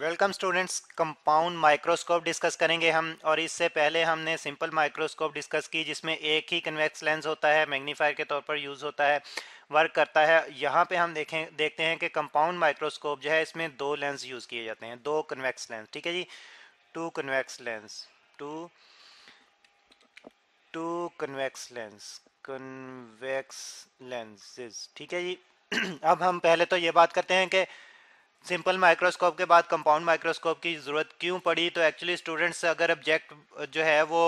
Welcome students compound microscope discuss करेंगे हम और इससे पहले हमने सिंपल माइक्रोस्कोप डिस्कस की जिसमें एक ही कन्वेक्स लेंस होता है मैग्नीफायर के तौर पर यूज़ होता है वर्क करता है यहाँ पे हम देखें देखते हैं कि कंपाउंड माइक्रोस्कोप जो है इसमें दो लेंस यूज़ किए जाते हैं दो कन्वेक्स लेंस ठीक है जी two convex lens two two convex lens convex lenses ठीक है जी अब हम पहले तो ये बात करते हैं कि सिंपल माइक्रोस्कोप के बाद कंपाउंड माइक्रोस्कोप की ज़रूरत क्यों पड़ी तो एक्चुअली स्टूडेंट्स अगर ऑब्जेक्ट जो है वो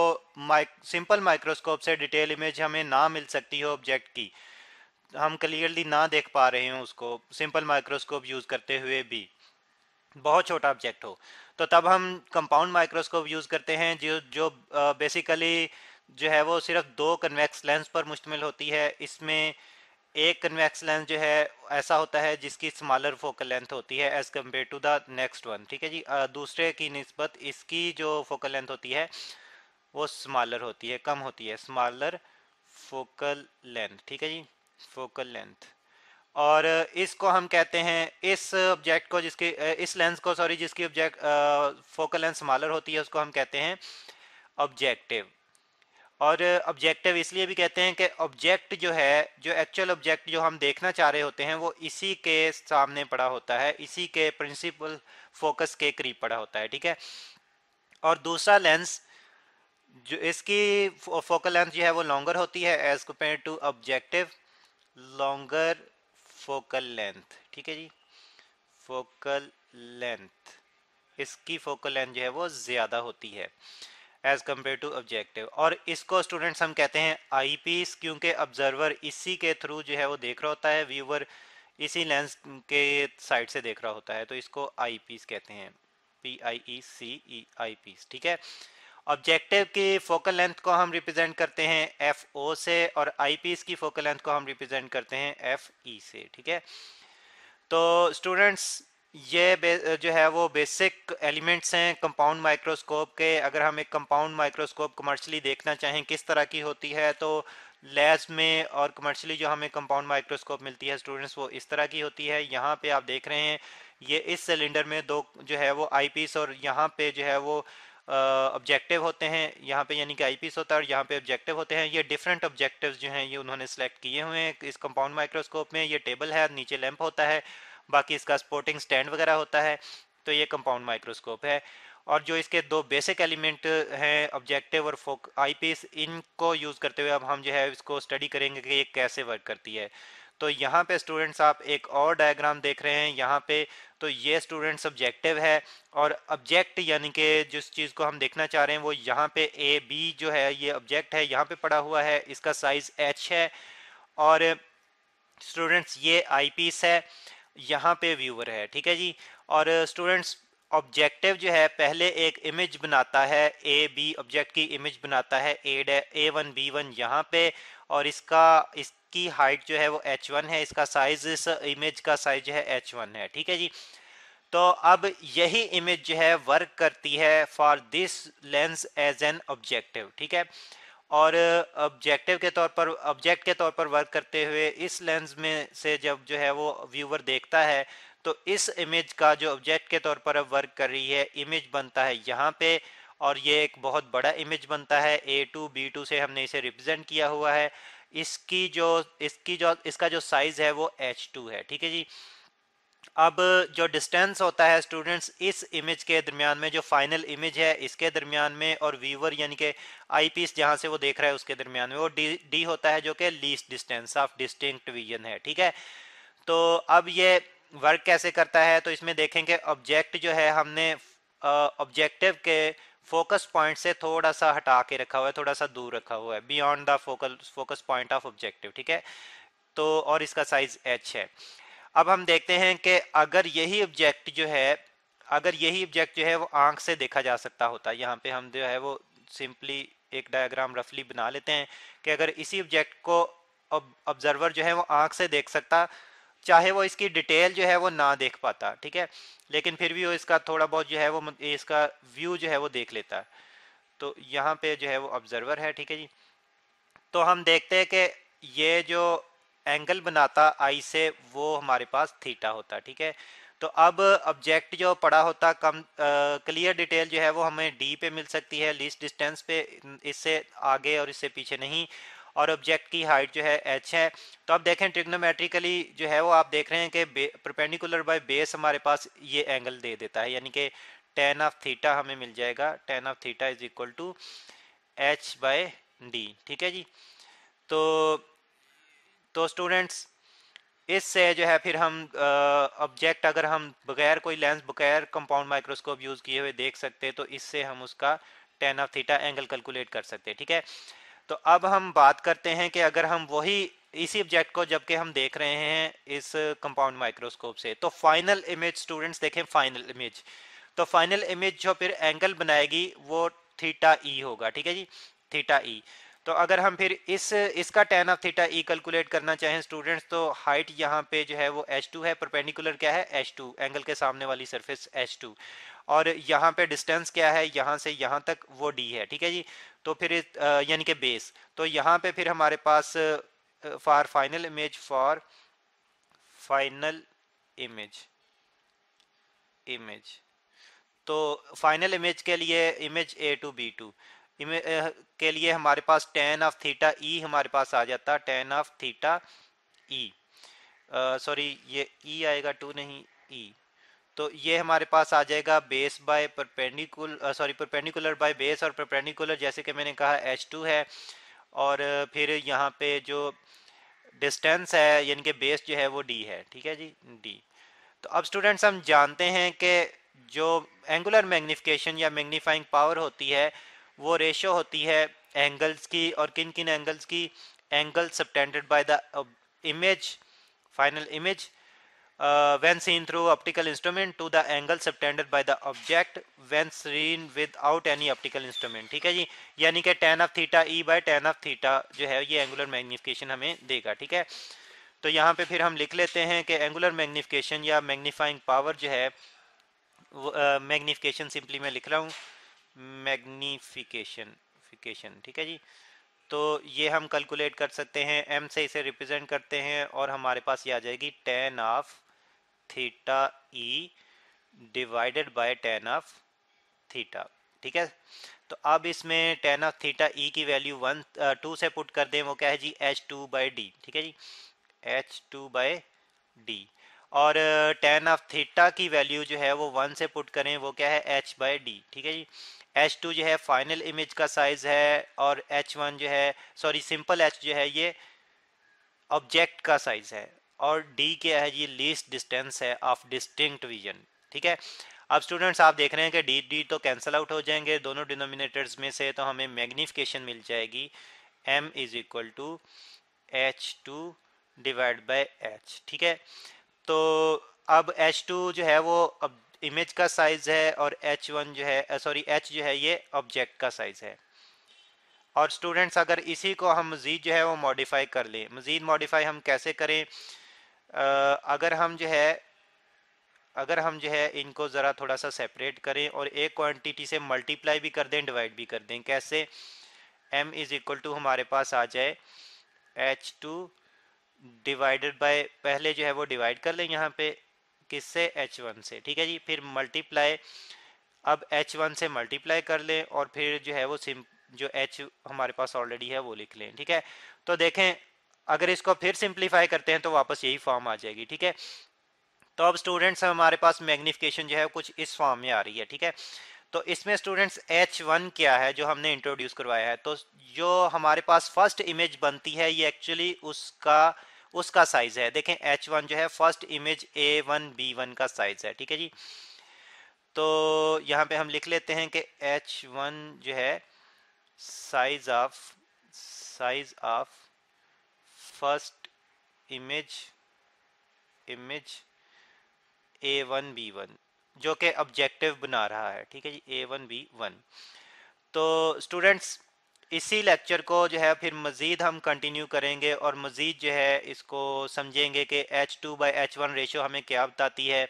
माइक सिंपल माइक्रोस्कोप से डिटेल इमेज हमें ना मिल सकती हो ऑब्जेक्ट की हम क्लियरली ना देख पा रहे हैं उसको सिंपल माइक्रोस्कोप यूज़ करते हुए भी बहुत छोटा ऑब्जेक्ट हो तो तब हम कंपाउंड माइक्रोस्कोप यूज़ करते हैं जो जो बेसिकली जो है वो सिर्फ दो कन्वेक्स लेंस पर मुश्तमिल होती है इसमें एक कन्वेक्स लेंस जो है ऐसा होता है जिसकी स्मॉलर फोकल लेंथ होती है as compare to the next one ठीक है जी दूसरे की नस्बत इसकी जो फोकल लेंथ होती है वो स्मॉलर होती है कम होती है स्मॉलर फोकल लेंथ ठीक है जी फोकल लेंथ और इसको हम कहते हैं इस ऑब्जेक्ट को जिसकी इस लेंस को सॉरी जिसकी ऑब्जेक्ट फोकल लेंथ स्मॉलर होती है उसको हम कहते हैं ऑब्जेक्टिव और ऑब्जेक्टिव इसलिए भी कहते हैं कि ऑब्जेक्ट जो है जो एक्चुअल ऑब्जेक्ट जो हम देखना चाह रहे होते हैं वो इसी के सामने पड़ा होता है इसी के प्रिंसिपल फोकस के करीब पड़ा होता है ठीक है और दूसरा लेंस जो इसकी फोकल लेंथ जो है वो लॉन्गर होती है as compare to objective longer focal length ठीक है जी फोकल लेंथ इसकी फोकल लेंथ जो है वो ज़्यादा होती है एज कम्पेयर टू ऑब्जेक्टिव और इसको स्टूडेंट्स हम कहते हैं आई पीस क्योंकि ऑब्जर्वर इसी के थ्रू जो है वो देख रहा होता है व्यूवर इसी लेंस के साइड से देख रहा होता है तो इसको आई पीस कहते हैं P I E C E I piece ठीक है ऑब्जेक्टिव की फोकल लेंथ को हम रिप्रेजेंट करते हैं एफ ओ से और आई पीस की फोकल लेंथ को हम रिप्रेजेंट करते हैं एफ ई e से ठीक है तो स्टूडेंट्स ये जो है वो बेसिक एलिमेंट्स हैं कंपाउंड माइक्रोस्कोप के अगर हम एक कंपाउंड माइक्रोस्कोप कमर्शली देखना चाहें किस तरह की होती है तो लैब्स में और कमर्शली जो हमें कंपाउंड माइक्रोस्कोप मिलती है स्टूडेंट्स वो इस तरह की होती है यहाँ पे आप देख रहे हैं ये इस सिलेंडर में दो जो है वो आईपीस और यहाँ पे जो है वो ऑब्जेक्टिव होते हैं यहाँ पे यानी कि आईपीस होता है और यहाँ पे ऑब्जेक्टिव होते हैं ये डिफरेंट ऑब्जेक्टिव जो हैं ये उन्होंने सेलेक्ट किए हुए हैं इस कंपाउंड माइक्रोस्कोप में ये टेबल है नीचे लैंप होता है बाकी इसका स्पोर्टिंग स्टैंड वगैरह होता है तो ये कंपाउंड माइक्रोस्कोप है और जो इसके दो बेसिक एलिमेंट हैं ऑब्जेक्टिव और फोक आई पीस इनको यूज़ करते हुए अब हम जो है इसको स्टडी करेंगे कि ये कैसे वर्क करती है तो यहाँ पे स्टूडेंट्स आप एक और डायग्राम देख रहे हैं यहाँ पे तो ये स्टूडेंट्स ऑब्जेक्टिव है और ऑब्जेक्ट यानी कि जिस चीज़ को हम देखना चाह रहे हैं वो यहाँ पे ए बी जो है ये ऑब्जेक्ट है यहाँ पे पड़ा हुआ है इसका साइज़ एच है और स्टूडेंट्स ये आई पीस है यहाँ पे व्यूअर है ठीक है जी और स्टूडेंट्स uh, ऑब्जेक्टिव जो है पहले एक इमेज बनाता है ए बी ऑब्जेक्ट की इमेज बनाता है A A one B one यहाँ पे और इसका इसकी हाइट जो है वो एच वन है इसका साइज इस इमेज का साइज जो है एच वन है ठीक है जी तो अब यही इमेज जो है वर्क करती है for this lens as an objective ठीक है और ऑब्जेक्टिव के तौर पर ऑब्जेक्ट के तौर पर वर्क करते हुए इस लेंस में से जब जो है वो व्यूवर देखता है तो इस इमेज का जो ऑब्जेक्ट के तौर पर अब वर्क कर रही है इमेज बनता है यहाँ पे और ये एक बहुत बड़ा इमेज बनता है ए टू बी टू से हमने इसे रिप्रेजेंट किया हुआ है इसकी जो इसकी जो इसका जो साइज़ है वो एच टू है ठीक है जी अब जो डिस्टेंस होता है स्टूडेंट्स इस इमेज के दरमियान में जो फाइनल इमेज है इसके दरमियान में और व्यूवर यानी कि आई पीस जहाँ से वो देख रहा है उसके दरमियान में वो डी डी होता है जो कि least distance of distinct vision है ठीक है तो अब ये वर्क कैसे करता है तो इसमें देखेंगे ऑब्जेक्ट जो है हमने ऑब्जेक्टिव के फोकस पॉइंट से थोड़ा सा हटा के रखा हुआ है थोड़ा सा दूर रखा हुआ है beyond the focus focus point of objective ठीक है तो और इसका साइज एच है अब हम देखते हैं कि अगर यही ऑब्जेक्ट जो है अगर यही ऑब्जेक्ट जो है वो आंख से देखा जा सकता होता है यहाँ पे हम जो है वो सिंपली एक डायग्राम रफली बना लेते हैं कि अगर इसी ऑब्जेक्ट को ऑब्जर्वर जो है वो आंख से देख सकता चाहे वो इसकी डिटेल जो है वो ना देख पाता ठीक है लेकिन फिर भी वो इसका थोड़ा बहुत जो है वो इसका व्यू जो है वो देख लेता है तो यहाँ पे जो है वो ऑब्जर्वर है ठीक है जी तो हम देखते हैं कि ये जो एंगल बनाता आई से वो हमारे पास थीटा होता ठीक है तो अब ऑब्जेक्ट जो पड़ा होता कम क्लियर डिटेल जो है वो हमें डी पे मिल सकती है लीस्ट डिस्टेंस पे इससे आगे और इससे पीछे नहीं और ऑब्जेक्ट की हाइट जो है एच है तो आप देखें ट्रिग्नोमेट्रिकली जो है वो आप देख रहे हैं कि प्रपेंडिकुलर बाय बेस हमारे पास ये एंगल दे देता है यानी कि टेन ऑफ थीटा हमें मिल जाएगा tan of theta is equal to H by D ठीक है जी तो तो स्टूडेंट्स इससे जो है फिर हम ऑब्जेक्ट अगर हम बगैर कोई लेंस बगैर कंपाउंड माइक्रोस्कोप यूज़ किए हुए देख सकते तो इससे हम उसका tan of theta angle calculate कर सकते ठीक है तो अब हम बात करते हैं कि अगर हम वही इसी ऑब्जेक्ट को जबकि हम देख रहे हैं इस कंपाउंड माइक्रोस्कोप से तो फाइनल इमेज स्टूडेंट्स देखें फाइनल इमेज तो फाइनल इमेज जो फिर एंगल बनाएगी वो थीटा ई e होगा ठीक है जी थीटा ई e. तो अगर हम फिर इस इसका tan of theta E calculate करना चाहें स्टूडेंट्स तो हाइट यहाँ पे जो है वो h2 है परपेंडिकुलर क्या है h2 एंगल के सामने वाली सरफेस h2 और यहाँ पे डिस्टेंस क्या है यहाँ से यहाँ तक वो d है ठीक है जी तो फिर यानी कि बेस तो यहाँ पे फिर हमारे पास for final image for final image image तो फाइनल इमेज के लिए image A two B two के लिए हमारे पास टेन ऑफ थीटा ई हमारे पास आ जाता tan of theta E sorry ये ई e आएगा टू नहीं ई e। तो ये हमारे पास आ जाएगा base by perpendicular sorry perpendicular by base और परपेंडिकुलर जैसे कि मैंने कहा एच टू है और फिर यहाँ पे जो डिस्टेंस है यानी कि बेस जो है वो डी है ठीक है जी डी तो अब स्टूडेंट्स हम जानते हैं कि जो एंगुलर मैग्निफिकेशन या मैग्नीफाइंग पावर होती है वो रेशो होती है एंगल्स की और किन किन एंगल्स की angle subtended by the image final image when seen through optical instrument to the angle subtended by the object when seen without any optical instrument ठीक है जी यानी कि tan of theta E by tan of theta जो है ये angular magnification हमें देगा ठीक है तो यहाँ पे फिर हम लिख लेते हैं कि एंगुलर मैग्निफिकेशन या मैग्नीफाइंग पावर जो है मैग्निफिकेशन सिंपली uh, मैं लिख रहा हूँ मैग्नीफिकेशन फिकेशन ठीक है जी तो ये हम कैलकुलेट कर सकते हैं एम से इसे रिप्रेजेंट करते हैं और हमारे पास ये आ जाएगी tan of theta E divided by tan of theta ठीक है तो अब इसमें टेन ऑफ थीटा ई की वैल्यू वन टू से पुट कर दें वो क्या है जी एच टू बाई डी ठीक है जी एच टू बाय डी और टेन ऑफ थीटा की वैल्यू जो है वो वन से पुट करें वो क्या है एच बाई डी ठीक है जी एच टू जो है फाइनल इमेज का साइज है और एच वन जो है सॉरी सिंपल एच जो है ये ऑब्जेक्ट का साइज है और डी क्या है ये लीस्ट डिस्टेंस है ऑफ डिस्टिंक्ट विजन ठीक है अब स्टूडेंट्स आप देख रहे हैं कि डी डी तो कैंसिल आउट हो जाएंगे दोनों डिनोमिनेटर्स में से तो हमें मैग्निफिकेशन मिल जाएगी M is equal to H two divide by H ठीक है तो अब एच टू जो है वो अब इमेज का साइज है और एच वन जो है सॉरी uh, एच जो है ये ऑब्जेक्ट का साइज है और स्टूडेंट्स अगर इसी को हम मज़ीद जो है वो मॉडिफाई कर लें मज़ीद मॉडिफाई हम कैसे करें आ, uh, अगर हम जो है अगर हम जो है इनको ज़रा थोड़ा सा सेपरेट करें और एक क्वांटिटी से मल्टीप्लाई भी कर दें डिवाइड भी कर दें कैसे m इज़ इक्वल टू हमारे पास आ जाए h2 टू डिवाइडेड बाय पहले जो है वो डिवाइड कर लें यहाँ पे किससे H1 से ठीक है जी फिर मल्टीप्लाई अब H1 से मल्टीप्लाई कर लें और फिर जो है वो सिम जो एच हमारे पास ऑलरेडी है वो लिख लें ठीक है तो देखें अगर इसको फिर सिंप्लीफाई करते हैं तो वापस यही फॉर्म आ जाएगी ठीक है तो अब स्टूडेंट्स हमारे पास मैग्निफिकेशन जो है कुछ इस फॉर्म में आ रही है ठीक है तो इसमें स्टूडेंट्स एच वन क्या है जो हमने इंट्रोड्यूस करवाया है तो जो हमारे पास फर्स्ट इमेज बनती है ये एक्चुअली उसका उसका साइज है देखें एच वन जो है first image A one B one का साइज है ठीक है जी तो यहाँ पे हम लिख लेते हैं कि एच वन जो है size of size of first image image A one B one जो कि ऑब्जेक्टिव बना रहा है ठीक है जी ए वन बी वन तो स्टूडेंट्स इसी लेक्चर को जो है फिर मज़ीद हम कंटिन्यू करेंगे और मज़ीद जो है इसको समझेंगे कि H two by H one ratio हमें क्या बताती है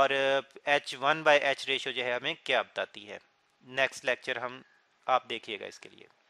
और H one by H ratio जो है हमें क्या बताती है नेक्स्ट लेक्चर हम आप देखिएगा इसके लिए